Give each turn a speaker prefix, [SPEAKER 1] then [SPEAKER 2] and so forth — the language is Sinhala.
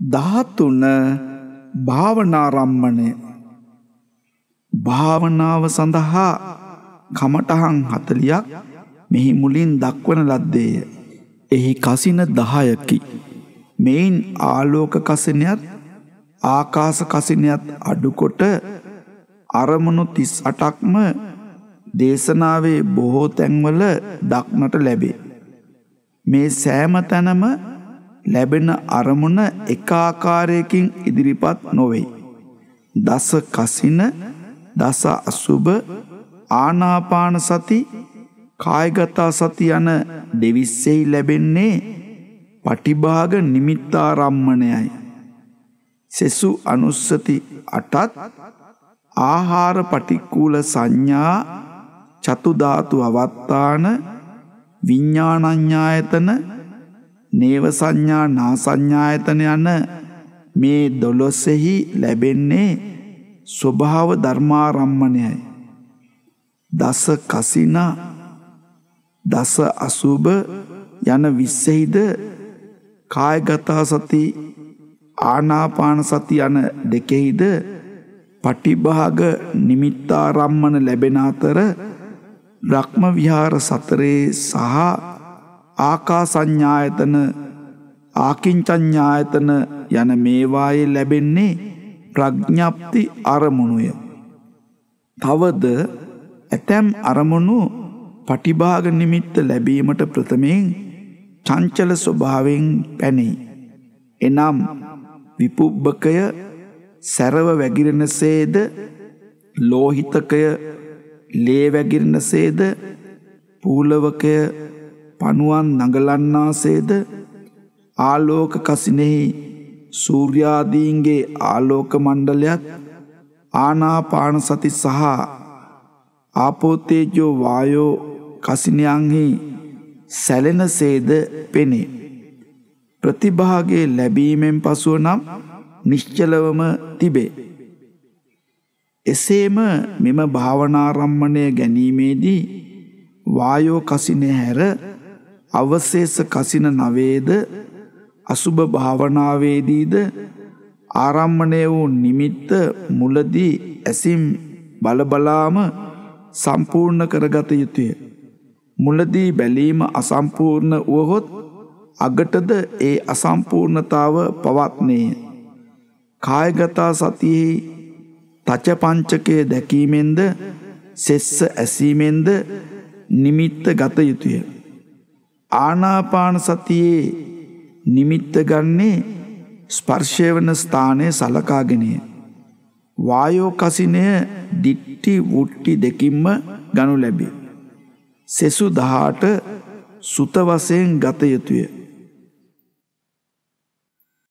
[SPEAKER 1] දහතුන භාවනාරම්මණය භාවනාව සඳහා කමටහන් හතලියක් මෙහි මුලින් දක්වන ලද්දේය. එහි කසින දහයකි. මෙයින් ආලෝක කසිනයත් ආකාස කසිනයත් අඩුකොට අරමුණු තිස් අටක්ම දේශනාවේ බොහෝ තැන්වල දක්නට ලැබේ. මේ සෑම තැනම ලැබෙන අරමුණ එක ආකාරයකින් ඉදිරිපත් නොවේ. දස කසින දස අසුබ ආනාපාන සති කායගතා සති යන දෙවිස්සෙහි ලැබෙන්නේ පටිභාග නිමිත්තාරම්මණයයි. සෙසු අනුස්සති අටත් ආහාර පටික්කූල සංඥා චතුධාතු අවත්තාන විඤ්ඥානඥ්ඥායතන නේව සංඥා නා සංඥායතන යන මේ දොළොස්සෙහි ලැබෙන්නේ ස්වභාව ධර්මාරම්මණයයි. දස කසින දස අසුභ යන විස්සෙහිද කායගතා සති ආනාපාන සති යන දෙකෙහිද පටිභාග නිමිත්තාරම්මන ලැබෙන අතර බ්‍රහ්ම විහාර සතරේ සහ ආකා සංඥායතන ආකින්චඥායතන යන මේවායේ ලැබෙන්නේ ප්‍රඥ්ඥප්ති අරමුණුය. තවද ඇතැම් අරමුණු පටිභාග නිමිත්ත ලැබීමට ප්‍රථමයෙන් චංචල ස්වභාවෙන් පැනෙයි. එනම් විපුබ්බකය සැරව වැගිරෙනසේද ලෝහිතකය ලේවැගිරෙනසේද පූලවකය පණුවන් නඟලන්නාසේද ආලෝක කසිනෙහි සූර්යාදීන්ගේ ආලෝක මණ්ඩලයත් ආනාපාන සති සහ ආපෝතේජෝ වායෝ කසිනයන්හි සැලෙනසේද පෙනේ. ප්‍රතිභාගේ ලැබීමෙන් පසුව නම් නිශ්චලවම තිබේ. එසේම මෙම භාවනාරම්මණය ගැනීමේදී වායෝ කසින හැර අවශේෂ කසින නවේද අසුභ භාවනාවේදීද ආරම්මණය වූ නිමිත්ත මුලදී ඇසිම් බලබලාම සම්පූර්ණ කරගත යුතුය. මුලදී බැලීම අසම්පූර්ණ වුවහොත් අගටද ඒ අසම්පූර්ණතාව පවත්නේය. කායගතා සතියේ තච පංචකය දැකීමෙන්ද සෙස්ස ඇසීමෙන්ද නිමිත්ත ගත යුතුය. ආනාපාන සතියේ නිමිත්ත ගන්නේ ස්පර්ශය වන ස්ථානය සලකාගෙනය. වායෝකසිනය දිට්ටි වුට්ටි දෙකින්ම ගනු ලැබේ. සෙසු දහාට සුත වසයෙන් ගත යුතුය.